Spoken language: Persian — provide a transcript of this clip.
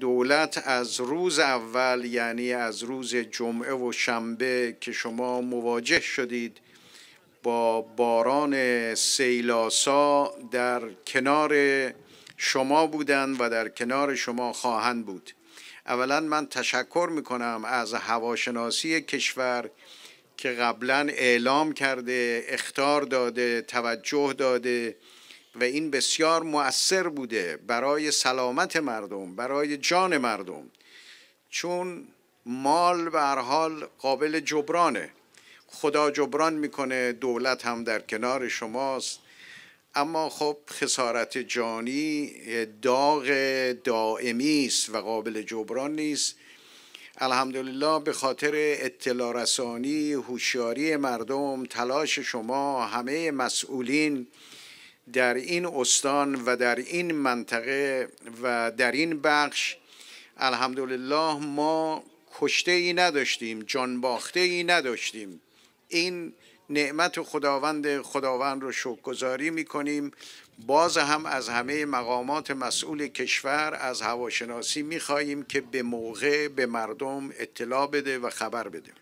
دولت از روز اول یعنی از روز جمعه و شنبه که شما مواجه شدید با باران سیلاسا در کنار شما بودند و در کنار شما خواهند بود اولا من تشکر می کنم از هواشناسی کشور که قبلا اعلام کرده اختار داده توجه داده و این بسیار مؤثر بوده برای سلامت مردم برای جان مردم چون مال به هر حال قابل جبرانه خدا جبران میکنه دولت هم در کنار شماست اما خب خسارت جانی داغ دائمی است و قابل جبران نیست الحمدلله به خاطر اطلاع رسانی هوشیاری مردم تلاش شما همه مسئولین در این استان و در این منطقه و در این بخش الحمدلله ما کشته ای نداشتیم جان باخته ای نداشتیم این نعمت خداوند خداوند رو شکرگزاری می کنیم باز هم از همه مقامات مسئول کشور از هواشناسی می خواهیم که به موقع به مردم اطلاع بده و خبر بده